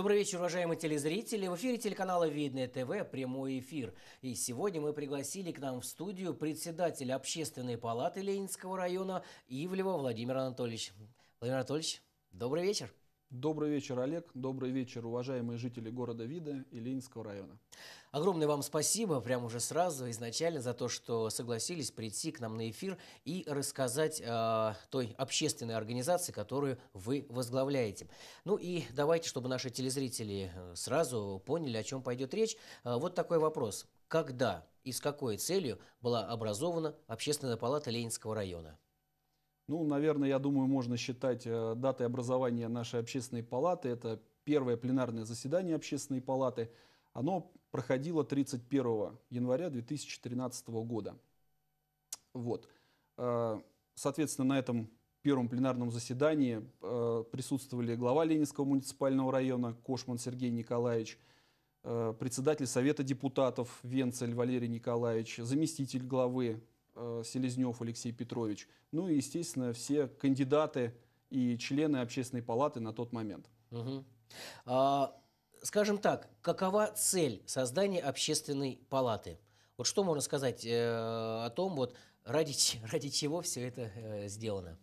Добрый вечер, уважаемые телезрители. В эфире телеканала «Видное ТВ» прямой эфир. И сегодня мы пригласили к нам в студию председателя общественной палаты Ленинского района Ивлева Владимира Анатольевича. Владимир Анатольевич, добрый вечер. Добрый вечер, Олег. Добрый вечер, уважаемые жители города Вида и Ленинского района. Огромное вам спасибо, прямо уже сразу, изначально, за то, что согласились прийти к нам на эфир и рассказать о а, той общественной организации, которую вы возглавляете. Ну и давайте, чтобы наши телезрители э, сразу поняли, о чем пойдет речь, а, вот такой вопрос. Когда и с какой целью была образована Общественная палата Ленинского района? Ну, наверное, я думаю, можно считать э, датой образования нашей общественной палаты. Это первое пленарное заседание общественной палаты. Оно проходило 31 января 2013 года. Вот. Э, соответственно, на этом первом пленарном заседании э, присутствовали глава Ленинского муниципального района Кошман Сергей Николаевич, председатель Совета депутатов Венцель Валерий Николаевич, заместитель главы Э, Селезнев Алексей Петрович, ну и, естественно, все кандидаты и члены общественной палаты на тот момент. Угу. А, скажем так, какова цель создания общественной палаты? Вот что можно сказать э, о том, вот ради, ради чего все это э, сделано?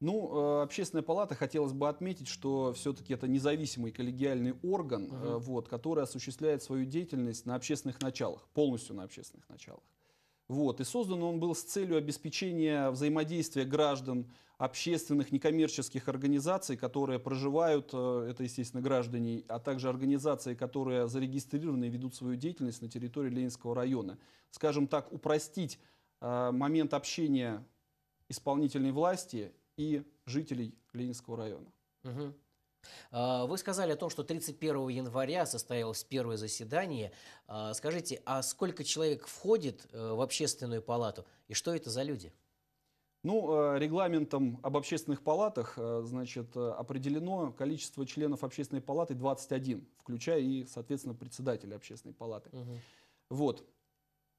Ну, э, общественная палата, хотелось бы отметить, что все-таки это независимый коллегиальный орган, угу. вот, который осуществляет свою деятельность на общественных началах, полностью на общественных началах. Вот. И создан он был с целью обеспечения взаимодействия граждан общественных некоммерческих организаций, которые проживают, э, это, естественно, граждане, а также организации, которые зарегистрированы и ведут свою деятельность на территории Ленинского района. Скажем так, упростить э, момент общения исполнительной власти и жителей Ленинского района. Угу. А, вы сказали о том, что 31 января состоялось первое заседание. А, скажите, а сколько человек входит э, в общественную палату и что это за люди? Ну, э, регламентом об общественных палатах, э, значит, определено количество членов общественной палаты 21, включая и, соответственно, председателя общественной палаты. Угу. Вот.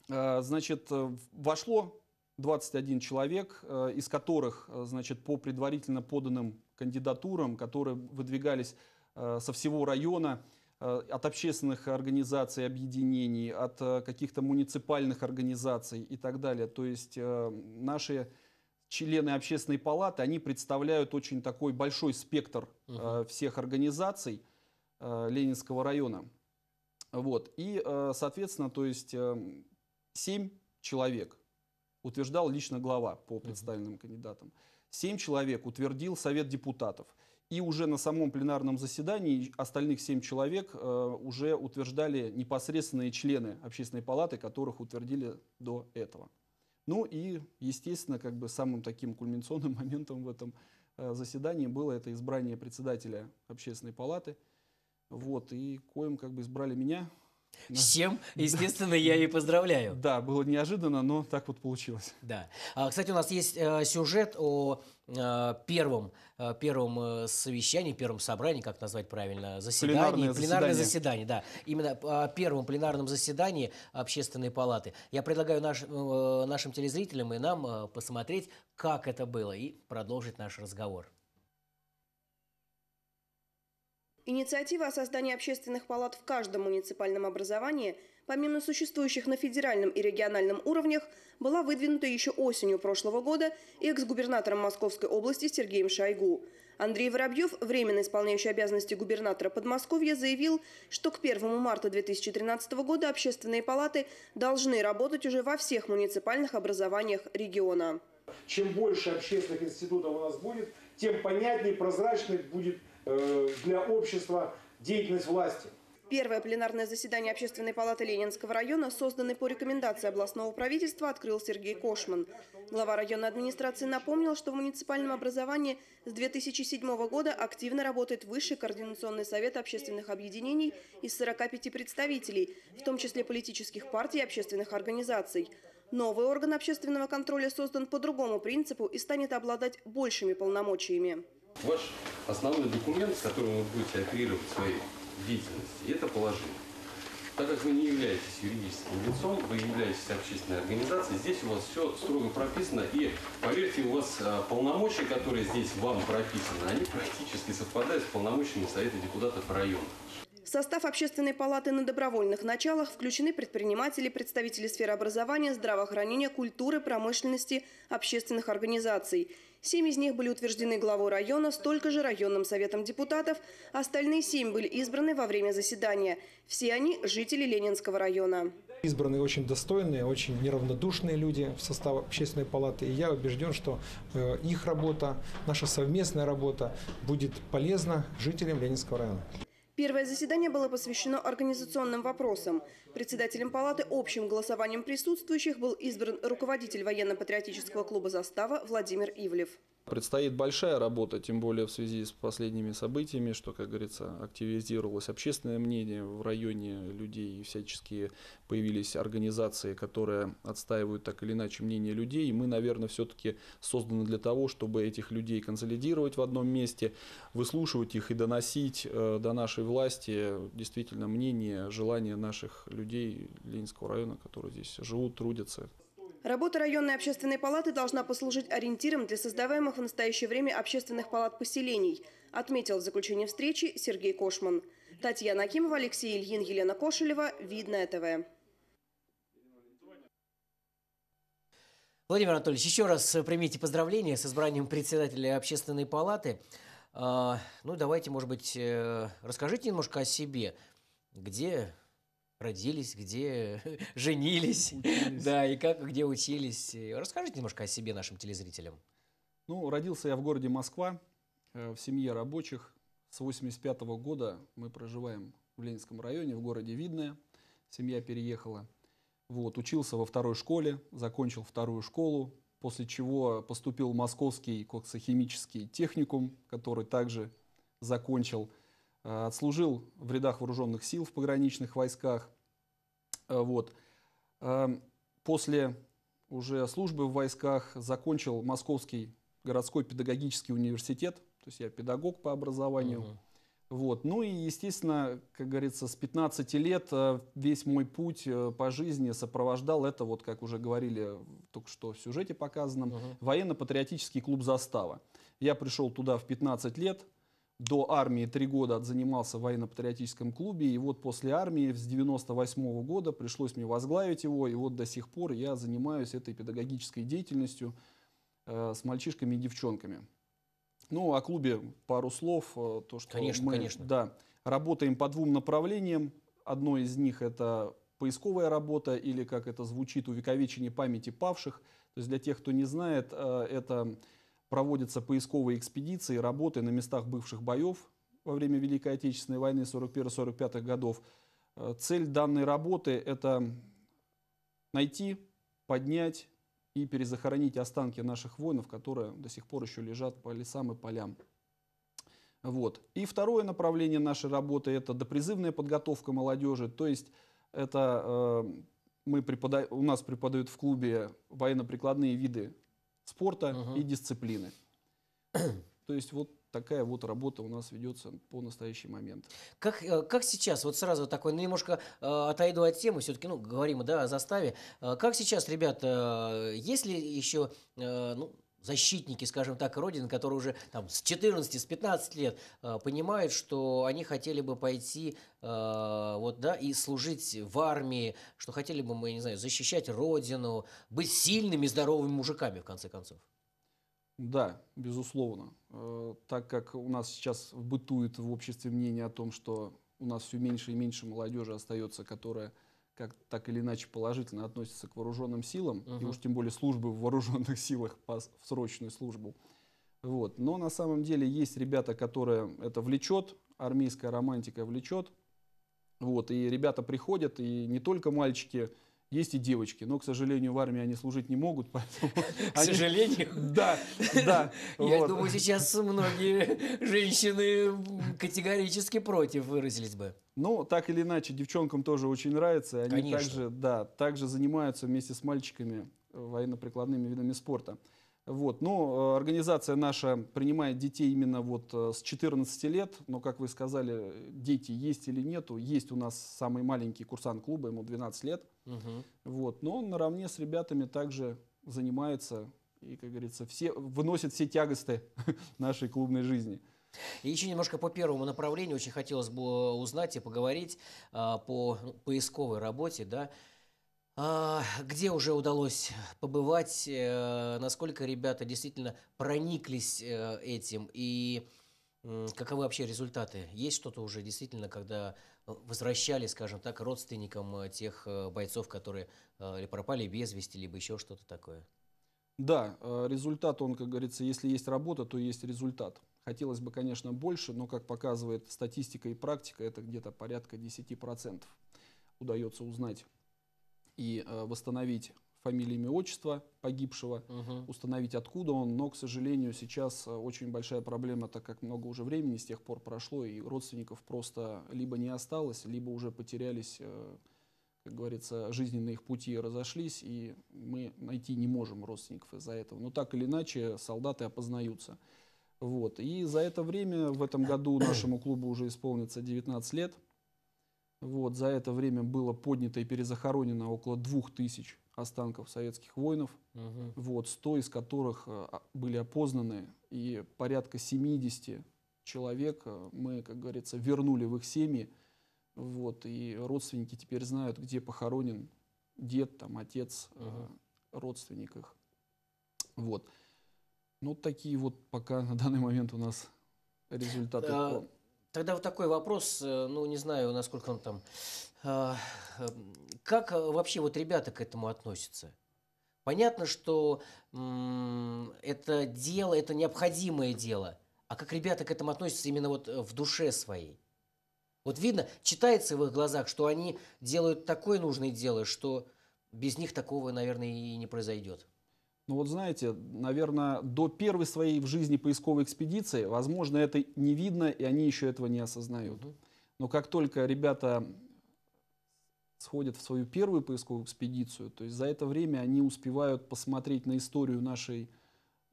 Значит, вошло 21 человек, из которых, значит, по предварительно поданным кандидатурам, которые выдвигались э, со всего района, э, от общественных организаций, объединений, от э, каких-то муниципальных организаций и так далее. То есть наши члены общественной палаты, они представляют очень такой большой спектр всех организаций Ленинского района. Вот. И, соответственно, то есть 7 человек утверждал лично глава по представленным угу. кандидатам. 7 человек утвердил Совет депутатов. И уже на самом пленарном заседании остальных семь человек э, уже утверждали непосредственные члены общественной палаты, которых утвердили до этого. Ну и, естественно, как бы самым таким кульминационным моментом в этом э, заседании было это избрание председателя общественной палаты. Вот, и коим как бы избрали меня, Всем, естественно, я и поздравляю. Да, было неожиданно, но так вот получилось. Да. А, кстати, у нас есть э, сюжет о э, первом, э, первом совещании, первом собрании, как назвать правильно, заседании. Пленарное, заседание. пленарное заседание. заседание, да. Именно о а, первом пленарном заседании Общественной палаты. Я предлагаю наш, нашим телезрителям и нам посмотреть, как это было, и продолжить наш разговор. Инициатива о создании общественных палат в каждом муниципальном образовании, помимо существующих на федеральном и региональном уровнях, была выдвинута еще осенью прошлого года экс-губернатором Московской области Сергеем Шойгу. Андрей Воробьев, временно исполняющий обязанности губернатора Подмосковья, заявил, что к 1 марта 2013 года общественные палаты должны работать уже во всех муниципальных образованиях региона. Чем больше общественных институтов у нас будет, тем понятнее, прозрачнее будет Э, для общества деятельность власти. Первое пленарное заседание Общественной палаты Ленинского района, созданной по рекомендации областного правительства, открыл Сергей Кошман. Глава районной администрации напомнил, что в муниципальном образовании с 2007 года активно работает Высший координационный совет общественных объединений из 45 представителей, в том числе политических партий и общественных организаций. Новый орган общественного контроля создан по другому принципу и станет обладать большими полномочиями. Ваш основной документ, с которым вы будете оперировать в своей деятельности, это положение. Так как вы не являетесь юридическим лицом, вы являетесь общественной организацией, здесь у вас все строго прописано, и поверьте, у вас а, полномочия, которые здесь вам прописаны, они практически совпадают с полномочиями Совета депутатов района. В состав Общественной палаты на добровольных началах включены предприниматели, представители сферы образования, здравоохранения, культуры, промышленности, общественных организаций. Семь из них были утверждены главой района, столько же районным советом депутатов, остальные семь были избраны во время заседания. Все они – жители Ленинского района. Избраны очень достойные, очень неравнодушные люди в состав общественной палаты. И я убежден, что э, их работа, наша совместная работа будет полезна жителям Ленинского района. Первое заседание было посвящено организационным вопросам. Председателем палаты общим голосованием присутствующих был избран руководитель военно-патриотического клуба «Застава» Владимир Ивлев. Предстоит большая работа, тем более в связи с последними событиями, что, как говорится, активизировалось общественное мнение в районе людей, и всячески появились организации, которые отстаивают так или иначе мнение людей. И мы, наверное, все-таки созданы для того, чтобы этих людей консолидировать в одном месте, выслушивать их и доносить э, до нашей власти действительно мнение, желание наших людей Ленинского района, которые здесь живут, трудятся. Работа районной общественной палаты должна послужить ориентиром для создаваемых в настоящее время общественных палат поселений, отметил в заключении встречи Сергей Кошман. Татьяна Акимова, Алексей Ильин, Елена Кошелева. Видное ТВ. Владимир Анатольевич, еще раз примите поздравления с избранием председателя общественной палаты. А, ну, давайте, может быть, э, расскажите немножко о себе. Где родились, где женились, утились. да, и как, где учились. Расскажите немножко о себе нашим телезрителям. Ну, родился я в городе Москва, э, в семье рабочих. С 85 года мы проживаем в Ленинском районе, в городе Видное. Семья переехала. Вот, учился во второй школе, закончил вторую школу, после чего поступил в Московский коксохимический техникум, который также закончил. Э, отслужил в рядах вооруженных сил в пограничных войсках. Э, вот. Э, после уже службы в войсках закончил Московский городской педагогический университет, то есть я педагог по образованию. Угу. Вот. Ну и, естественно, как говорится, с 15 лет весь мой путь по жизни сопровождал это, вот как уже говорили только что в сюжете показанном, угу. военно-патриотический клуб «Застава». Я пришел туда в 15 лет, до армии три года отзанимался в военно-патриотическом клубе, и вот после армии с 98 -го года пришлось мне возглавить его, и вот до сих пор я занимаюсь этой педагогической деятельностью э, с мальчишками и девчонками. Ну, о клубе пару слов. Э, то, что конечно, мы, конечно. Да, работаем по двум направлениям. Одно из них – это поисковая работа, или, как это звучит, увековечение памяти павших. То есть для тех, кто не знает, э, это проводятся поисковые экспедиции, работы на местах бывших боев во время Великой Отечественной войны 41-45 годов. Э, цель данной работы – это найти, поднять и перезахоронить останки наших воинов, которые до сих пор еще лежат по лесам и полям. Вот. И второе направление нашей работы – это допризывная подготовка молодежи, то есть это э, мы препода... у нас преподают в клубе военно-прикладные виды спорта угу. и дисциплины. То есть вот такая вот работа у нас ведется по настоящий момент. Как, э, как сейчас, вот сразу такой, ну, немножко э, отойду от темы, все-таки, ну, говорим, да, о заставе. Э, как сейчас, ребята, э, есть ли еще, э, ну, защитники, скажем так, Родины, которые уже там, с 14, с 15 лет э, понимают, что они хотели бы пойти э, вот, да, и служить в армии, что хотели бы, мы, не знаю, защищать Родину, быть сильными, здоровыми мужиками, в конце концов. Да, безусловно. Э, так как у нас сейчас бытует в обществе мнение о том, что у нас все меньше и меньше молодежи остается, которая как так или иначе положительно относятся к вооруженным силам, Uh -huh. и уж тем более службы в вооруженных силах по, в срочную службу. Вот. Но на самом деле есть ребята, которые это влечет, армейская романтика влечет. Вот. И ребята приходят, и не только мальчики, есть и девочки, но, к сожалению, в армии они служить не могут, поэтому... К сожалению? Да, да. Я думаю, сейчас многие женщины категорически против выразились бы. Ну, так или иначе, девчонкам тоже очень нравится. Они также, да, также занимаются вместе с мальчиками э, военно-прикладными видами спорта. Вот. Но ну, э, организация наша принимает детей именно вот э, с 14 лет, но, как вы сказали, дети есть или нету. Есть у нас самый маленький курсант клуба, ему 12 лет. Угу. Вот. Но он наравне с ребятами также занимается и, как говорится, все, выносит все тягосты нашей клубной жизни. И еще немножко по первому направлению очень хотелось бы э, узнать и поговорить а, по ну, поисковой работе, да, а, где уже удалось побывать, э, насколько ребята действительно прониклись э, этим и Каковы вообще результаты? Есть что-то уже действительно, когда возвращали, скажем так, родственникам тех бойцов, которые или пропали без вести, либо еще что-то такое? Да, результат, он, как говорится, если есть работа, то есть результат. Хотелось бы, конечно, больше, но, как показывает статистика и практика, это где-то порядка 10% удается узнать и э, восстановить фамилию, имя, отчество погибшего, угу. установить откуда он, но, к сожалению, сейчас э, очень большая проблема, так как много уже времени с тех пор прошло, и родственников просто либо не осталось, либо уже потерялись, э, как говорится, жизненные их пути разошлись, и мы найти не можем родственников из-за этого. Но так или иначе солдаты опознаются. Вот. И за это время, в этом году нашему клубу уже исполнится 19 лет. Вот. За это время было поднято и перезахоронено около 2000 останков советских воинов, угу. вот, 100 из которых э, а, были опознаны, и порядка 70 человек э, мы, как говорится, вернули в их семьи, вот, и родственники теперь знают, где похоронен дед, там, отец, угу. родственник их. Вот. Ну, такие вот пока на данный момент у нас результаты. А, тогда вот такой вопрос, э, ну, не знаю, насколько он там... А, э, как э, вообще вот ребята к этому относятся? Понятно, что это дело, это необходимое дело. А как ребята к этому относятся именно вот в душе своей? Вот видно, читается в их глазах, что они делают такое нужное дело, что без них такого, наверное, и не произойдет. Ну вот знаете, наверное, до первой своей в жизни поисковой экспедиции, возможно, это не видно, и они еще этого не осознают. Но как только ребята сходят в свою первую поисковую экспедицию, то есть за это время они успевают посмотреть на историю нашей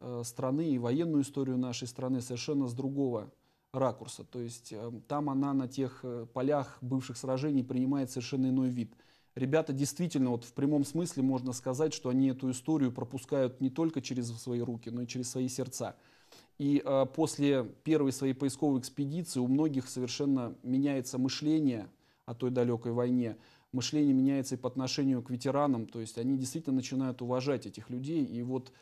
э, страны и военную историю нашей страны совершенно с другого ракурса. То есть э, там она на тех э, полях бывших сражений принимает совершенно иной вид – ребята действительно, вот в прямом смысле можно сказать, что они эту историю пропускают не только через свои руки, но и через свои сердца. И э, после первой своей поисковой экспедиции у многих совершенно меняется мышление о той далекой войне. Мышление меняется и по отношению к ветеранам, то есть они действительно начинают уважать этих людей. И вот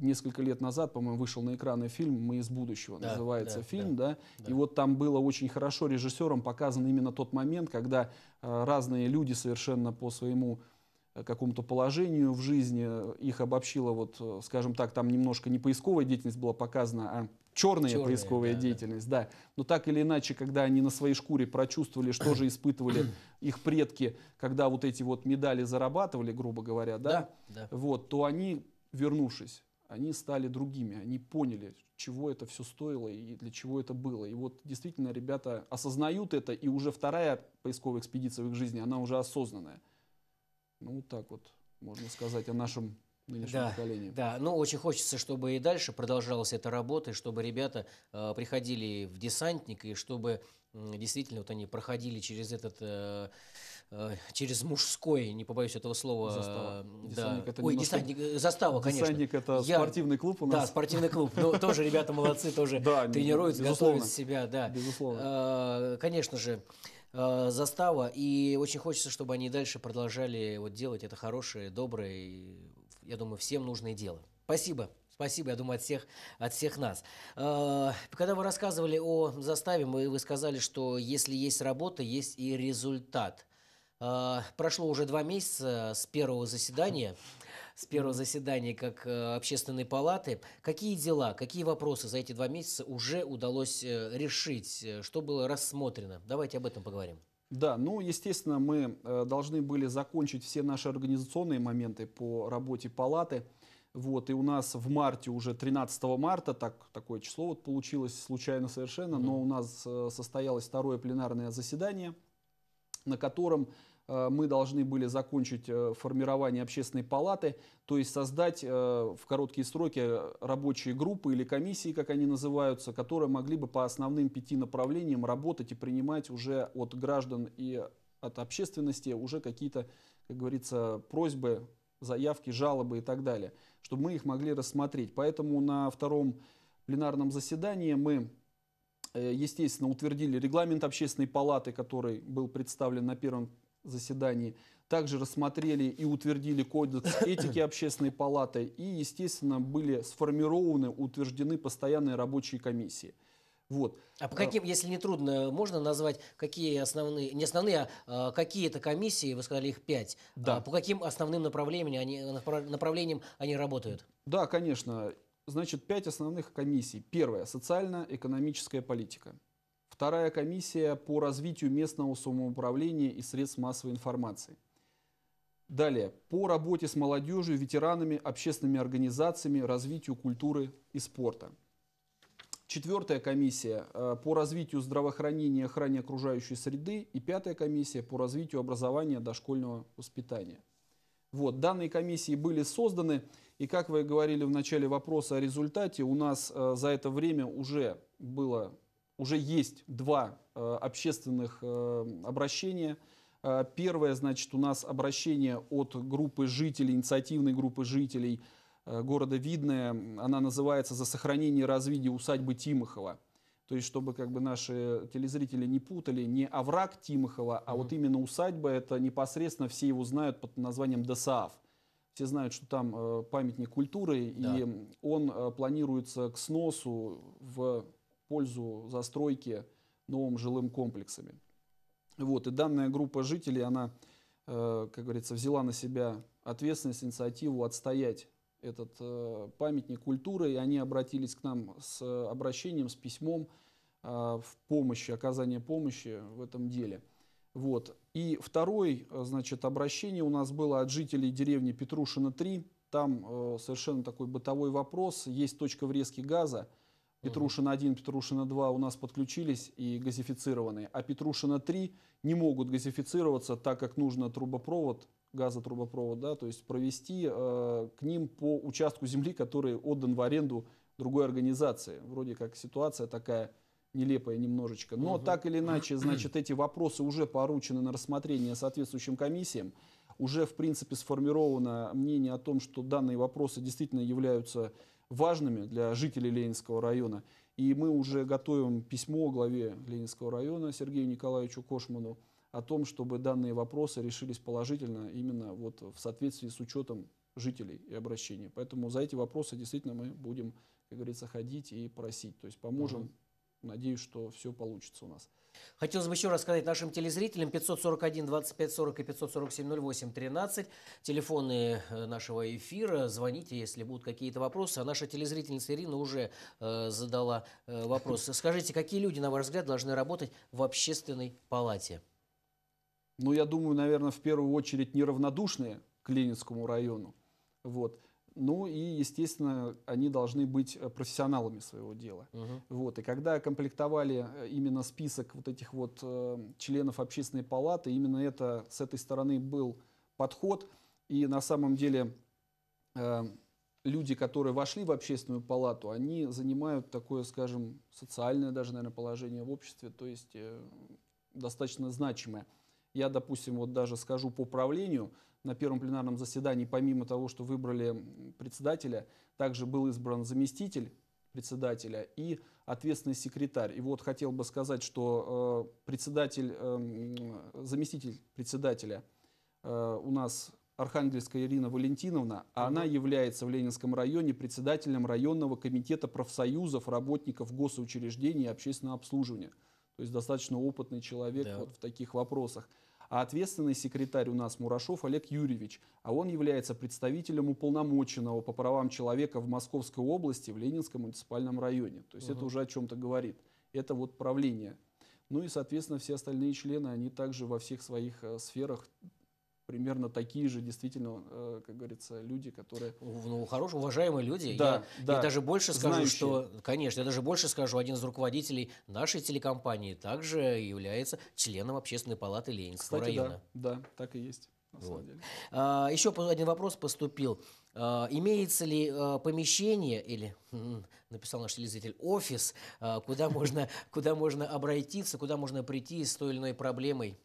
несколько лет назад, по-моему, вышел на экраны фильм «Мы из будущего» да, называется да, фильм, да, да? да, и вот там было очень хорошо режиссером показан именно тот момент, когда э, разные люди совершенно по своему э, какому-то положению в жизни э, их обобщила вот, скажем так, там немножко не поисковая деятельность была показана, а черная, черная поисковая да, деятельность, да. да. Но так или иначе, когда они на своей шкуре прочувствовали, что же испытывали их предки, когда вот эти вот медали зарабатывали, грубо говоря, да, да, да. вот, то они вернувшись, они стали другими, они поняли, чего это все стоило и для чего это было. И вот действительно ребята осознают это, и уже вторая поисковая экспедиция в их жизни, она уже осознанная. Ну, так вот можно сказать о нашем нынешнем да, Да, но ну, очень хочется, чтобы и дальше продолжалась эта работа, и чтобы ребята э, приходили в десантник, и чтобы э, действительно вот они проходили через этот... Э, Э, через мужской, не побоюсь этого слова. Застава. Э, десантник да. это Ой, немножко... десантник, э, застава, конечно. Десантник это Я... спортивный клуб у нас. Да, спортивный клуб. Ну, тоже ребята молодцы, тоже тренируются, готовят себя. да. Безусловно. Конечно же застава, и очень хочется, чтобы они дальше продолжали вот делать это хорошее, доброе, я думаю, всем нужное дело. Спасибо. Спасибо, я думаю, от всех, от всех нас. Когда вы рассказывали о заставе, мы, вы сказали, что если есть работа, есть и результат. А, прошло уже два месяца с первого заседания, с первого заседания как э, общественной палаты. Какие дела, какие вопросы за эти два месяца уже удалось э, решить, э, что было рассмотрено? Давайте об этом поговорим. Да, ну, естественно, мы должны были закончить все наши организационные моменты по работе палаты. Вот, и у нас в марте, уже 13 марта, так, такое число вот получилось случайно совершенно, mm-hmm. но у нас состоялось второе пленарное заседание – на котором э, мы должны были закончить э, формирование общественной палаты, то есть создать э, в короткие сроки рабочие группы или комиссии, как они называются, которые могли бы по основным пяти направлениям работать и принимать уже от граждан и от общественности уже какие-то, как говорится, просьбы, заявки, жалобы и так далее, чтобы мы их могли рассмотреть. Поэтому на втором пленарном заседании мы Э, естественно, утвердили регламент общественной палаты, который был представлен на первом заседании. Также рассмотрели и утвердили кодекс этики общественной палаты. И, естественно, были сформированы, утверждены постоянные рабочие комиссии. Вот. А по каким, если не трудно, можно назвать, какие основные, не основные, а, а какие-то комиссии, вы сказали их пять, да. А по каким основным направлениям они, направлениям они работают? Да, конечно значит, пять основных комиссий. Первая – социально-экономическая политика. Вторая комиссия по развитию местного самоуправления и средств массовой информации. Далее, по работе с молодежью, ветеранами, общественными организациями, развитию культуры и спорта. Четвертая комиссия э, по развитию здравоохранения и охране окружающей среды. И пятая комиссия по развитию образования дошкольного воспитания. Вот, данные комиссии были созданы. И как вы говорили в начале вопроса о результате, у нас э, за это время уже было, уже есть два э, общественных э, обращения. Э, первое, значит, у нас обращение от группы жителей, инициативной группы жителей э, города Видное. Она называется «За сохранение и развитие усадьбы Тимохова». То есть, чтобы как бы наши телезрители не путали, не овраг Тимохова, а mm-hmm. вот именно усадьба, это непосредственно все его знают под названием ДСААФ. Все знают, что там э, памятник культуры, да. и он э, планируется к сносу в пользу застройки новым жилым комплексами. Вот, и данная группа жителей, она, э, как говорится, взяла на себя ответственность, инициативу отстоять этот памятник культуры, и они обратились к нам с обращением, с письмом в помощи, оказание помощи в этом деле – вот. И второе э, значит, обращение у нас было от жителей деревни Петрушина-3. Там э, совершенно такой бытовой вопрос. Есть точка врезки газа. Петрушина-1, Петрушина-2 у нас подключились и газифицированы. А Петрушина-3 не могут газифицироваться, так как нужно трубопровод, газотрубопровод, да, то есть провести э, к ним по участку земли, который отдан в аренду другой организации. Вроде как ситуация такая – нелепая немножечко. Но угу. так или иначе, значит, эти вопросы уже поручены на рассмотрение соответствующим комиссиям. Уже, в принципе, сформировано мнение о том, что данные вопросы действительно являются важными для жителей Ленинского района. И мы уже готовим письмо главе Ленинского района Сергею Николаевичу Кошману о том, чтобы данные вопросы решились положительно именно вот в соответствии с учетом жителей и обращений. Поэтому за эти вопросы действительно мы будем, как говорится, ходить и просить. То есть поможем угу. Надеюсь, что все получится у нас. Хотелось бы еще рассказать нашим телезрителям 541 25 40 и 547 08 13. Телефоны э, нашего эфира. Звоните, если будут какие-то вопросы. А наша телезрительница Ирина уже э, задала э, вопрос. Скажите, какие люди, на ваш взгляд, должны работать в общественной палате? Ну, я думаю, наверное, в первую очередь неравнодушные к Ленинскому району. Вот. Ну и, естественно, они должны быть э, профессионалами своего дела. Угу. Вот. И когда комплектовали э, именно список вот этих вот э, членов общественной палаты, именно это с этой стороны был подход. И на самом деле э, люди, которые вошли в общественную палату, они занимают такое, скажем, социальное даже, наверное, положение в обществе, то есть э, достаточно значимое. Я, допустим, вот даже скажу по правлению, на первом пленарном заседании, помимо того, что выбрали председателя, также был избран заместитель председателя и ответственный секретарь. И вот хотел бы сказать, что э, председатель, э, заместитель председателя э, у нас Архангельская Ирина Валентиновна, а она является в Ленинском районе председателем районного комитета профсоюзов работников госучреждений и общественного обслуживания. То есть достаточно опытный человек да. вот в таких вопросах а ответственный секретарь у нас Мурашов Олег Юрьевич, а он является представителем уполномоченного по правам человека в Московской области в Ленинском муниципальном районе. То есть угу. это уже о чем-то говорит. Это вот правление. Ну и, соответственно, все остальные члены, они также во всех своих э, сферах примерно такие же действительно, э, как говорится, люди, которые... Ну, хорошие, уважаемые люди. Да, я, да. я даже больше скажу, знающие. что... Конечно, я даже больше скажу, один из руководителей нашей телекомпании также является членом общественной палаты Ленинского Кстати, района. Да, да, так и есть. Вот. А, еще один вопрос поступил. А, имеется ли а, помещение или написал наш телезритель офис, куда можно, куда можно обратиться, куда можно прийти с той или иной проблемой?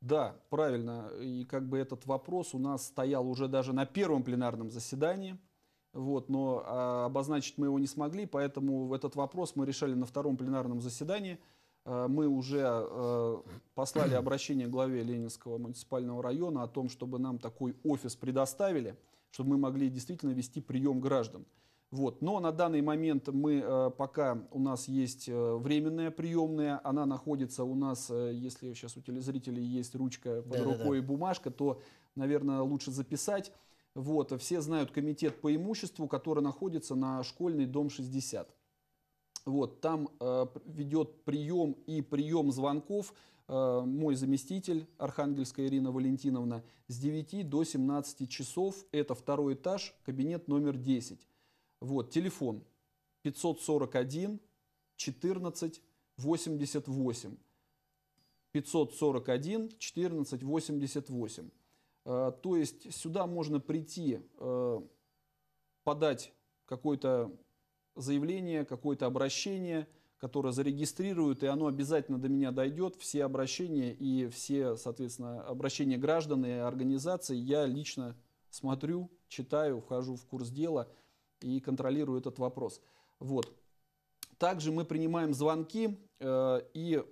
Да, правильно. И как бы этот вопрос у нас стоял уже даже на первом пленарном заседании. Вот, но а, обозначить мы его не смогли, поэтому этот вопрос мы решали на втором пленарном заседании. А, мы уже а, послали обращение главе Ленинского муниципального района о том, чтобы нам такой офис предоставили, чтобы мы могли действительно вести прием граждан. Вот. Но на данный момент мы э, пока у нас есть э, временная приемная, она находится у нас, э, если сейчас у телезрителей есть ручка под да, рукой да, да. и бумажка, то, наверное, лучше записать. Вот. Все знают комитет по имуществу, который находится на школьный дом 60. Вот, там э, ведет прием и прием звонков э, мой заместитель Архангельская Ирина Валентиновна с 9 до 17 часов. Это второй этаж, кабинет номер 10. Вот, телефон 541 14 88. 541 14 88. То есть сюда можно прийти, э, подать какое-то заявление, какое-то обращение, которое зарегистрируют, и оно обязательно до меня дойдет. Все обращения и все, соответственно, обращения граждан и организаций я лично смотрю, читаю, вхожу в курс дела – и контролирую этот вопрос. Вот. Также мы принимаем звонки, э, и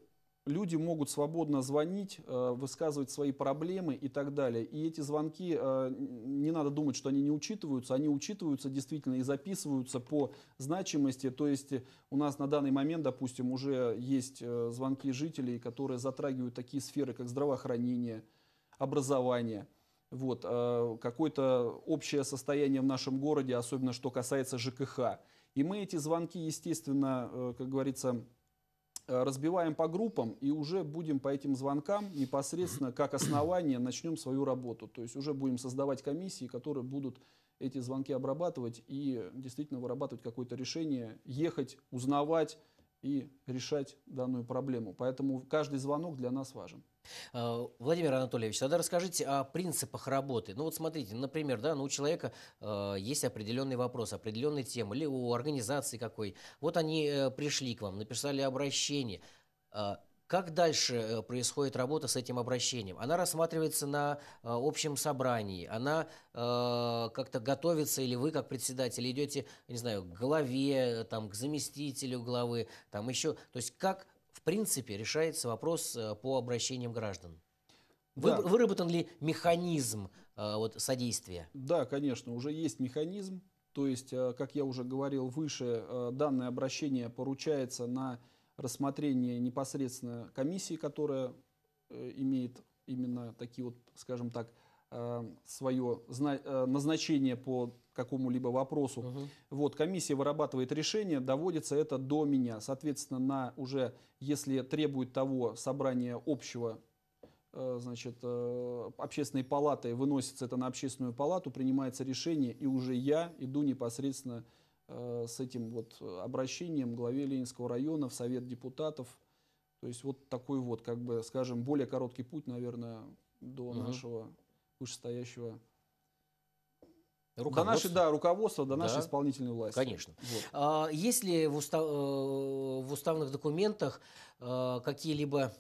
люди могут свободно звонить, э, высказывать свои проблемы и так далее. И эти звонки, э, не надо думать, что они не учитываются, они учитываются действительно и записываются по значимости. То есть э, у нас на данный момент, допустим, уже есть э, звонки жителей, которые затрагивают такие сферы, как здравоохранение, образование – вот, э, какое-то общее состояние в нашем городе, особенно что касается ЖКХ. И мы эти звонки, естественно, э, как говорится, э, разбиваем по группам и уже будем по этим звонкам непосредственно как основание начнем свою работу. То есть уже будем создавать комиссии, которые будут эти звонки обрабатывать и действительно вырабатывать какое-то решение, ехать, узнавать, и решать данную проблему. Поэтому каждый звонок для нас важен. Э, Владимир Анатольевич, тогда расскажите о принципах работы. Ну вот смотрите, например, да, ну у человека э, есть определенный вопрос, определенная тема, или у организации какой. Вот они э, пришли к вам, написали обращение. Э, как дальше э, происходит работа с этим обращением? Она рассматривается на э, общем собрании, она э, как-то готовится, или вы, как председатель, идете, не знаю, к главе, там, к заместителю главы, там еще. То есть как, в принципе, решается вопрос э, по обращениям граждан? Вы, да. Выработан ли механизм э, вот, содействия? Да, конечно, уже есть механизм. То есть, как я уже говорил выше, данное обращение поручается на рассмотрение непосредственно комиссии, которая э, имеет именно такие вот, скажем так, э, свое э, назначение по какому-либо вопросу. Угу. Вот, комиссия вырабатывает решение, доводится это до меня. Соответственно, на уже, если требует того собрания общего значит, общественной палаты, выносится это на общественную палату, принимается решение, и уже я иду непосредственно Э, с этим вот э, обращением главе Ленинского района в Совет депутатов. То есть вот такой вот, как бы, скажем, более короткий путь, наверное, до угу. нашего вышестоящего до нашей, да, руководства, до да. нашей исполнительной власти. Конечно. Вот. А, есть ли в, устав, э, в уставных документах а, какие-либо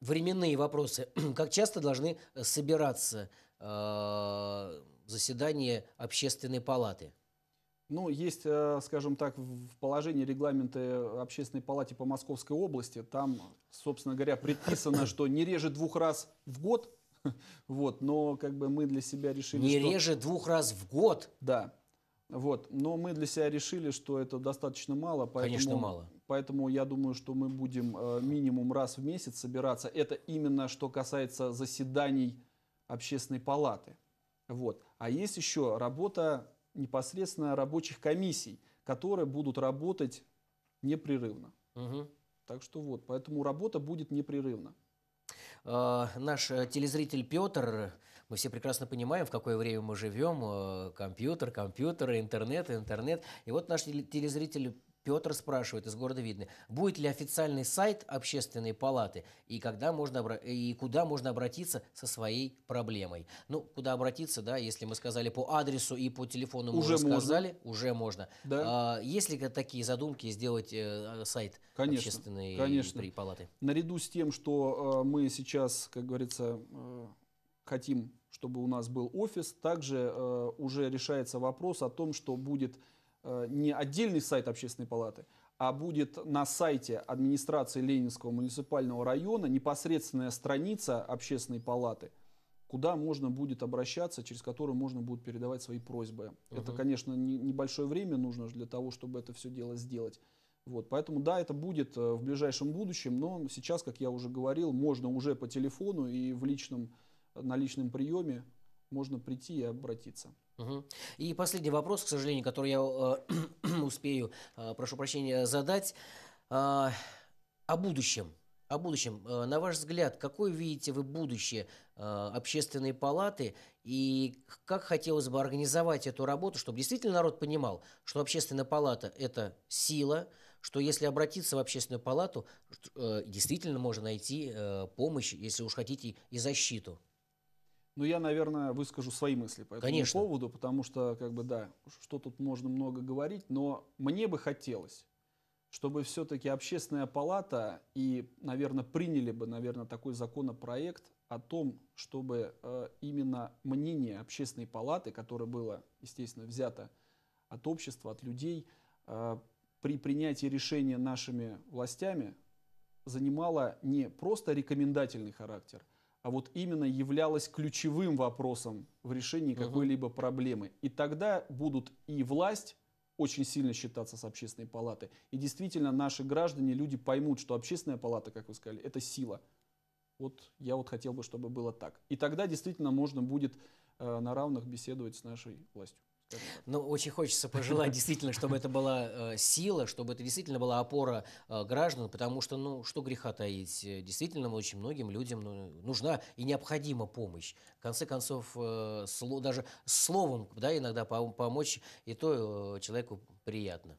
временные вопросы? как часто должны собираться а, заседания общественной палаты? Ну, есть, э, скажем так, в положении регламента э, Общественной палаты по Московской области, там, собственно говоря, предписано, что не реже двух раз в год, вот, но как бы мы для себя решили, Не что... реже двух раз в год? Да, вот, но мы для себя решили, что это достаточно мало, поэтому... Конечно, мало. Поэтому я думаю, что мы будем э, минимум раз в месяц собираться. Это именно что касается заседаний общественной палаты. Вот. А есть еще работа непосредственно рабочих комиссий, которые будут работать непрерывно. Угу. Так что вот, поэтому работа будет непрерывна. Э, наш телезритель Петр, мы все прекрасно понимаем, в какое время мы живем. Э, компьютер, компьютеры, интернет, интернет. И вот наш телезритель Петр спрашивает из города Видны, будет ли официальный сайт общественной палаты и, когда можно, обра... и куда можно обратиться со своей проблемой. Ну, куда обратиться, да, если мы сказали по адресу и по телефону мы уже, уже сказали, можно. уже можно. Да. А, есть ли такие задумки сделать э, сайт конечно, общественной конечно. палаты? Наряду с тем, что э, мы сейчас, как говорится, э, хотим, чтобы у нас был офис, также э, уже решается вопрос о том, что будет Э, не отдельный сайт общественной палаты, а будет на сайте администрации Ленинского муниципального района непосредственная страница общественной палаты, куда можно будет обращаться, через которую можно будет передавать свои просьбы. Угу. Это, конечно, не, небольшое время нужно для того, чтобы это все дело сделать. Вот, поэтому да, это будет э, в ближайшем будущем, но сейчас, как я уже говорил, можно уже по телефону и в личном, на личном приеме можно прийти и обратиться. Угу. И последний вопрос, к сожалению, который я э, успею, э, прошу прощения, задать. А, о будущем. О будущем. Э, на ваш взгляд, какое видите вы будущее общественной палаты и как хотелось бы организовать эту работу, чтобы действительно народ понимал, что общественная палата – это сила, что если обратиться в общественную палату, действительно можно найти помощь, если уж хотите, и защиту? Но ну, я, наверное, выскажу свои мысли по этому Конечно. поводу, потому что, как бы, да, что тут можно много говорить, но мне бы хотелось, чтобы все-таки общественная палата и, наверное, приняли бы, наверное, такой законопроект о том, чтобы э, именно мнение общественной палаты, которое было, естественно, взято от общества, от людей, э, при принятии решения нашими властями занимало не просто рекомендательный характер – а вот именно являлось ключевым вопросом в решении какой-либо проблемы. И тогда будут и власть очень сильно считаться с общественной палатой. И действительно наши граждане, люди поймут, что общественная палата, как вы сказали, это сила. Вот я вот хотел бы, чтобы было так. И тогда действительно можно будет э, на равных беседовать с нашей властью. Ну, очень хочется пожелать действительно, чтобы это была э, сила, чтобы это действительно была опора э, граждан, потому что, ну, что греха таить, э, действительно очень многим людям ну, нужна и необходима помощь. В конце концов, э, сло, даже словом, да, иногда помочь, и то э, человеку приятно.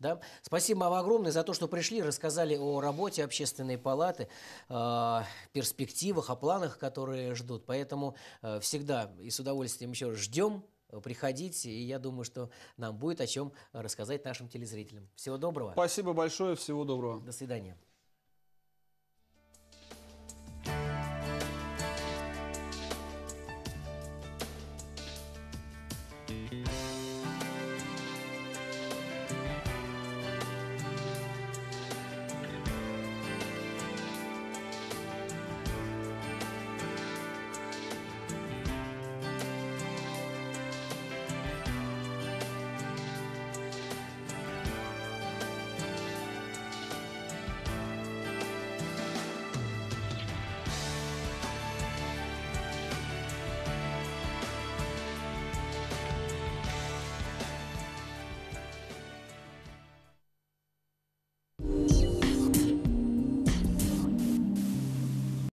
Да? Спасибо вам огромное за то, что пришли, рассказали о работе общественной палаты, э, перспективах, о планах, которые ждут. Поэтому э, всегда и с удовольствием еще ждем приходите, и я думаю, что нам будет о чем рассказать нашим телезрителям. Всего доброго. Спасибо большое, всего доброго. До свидания.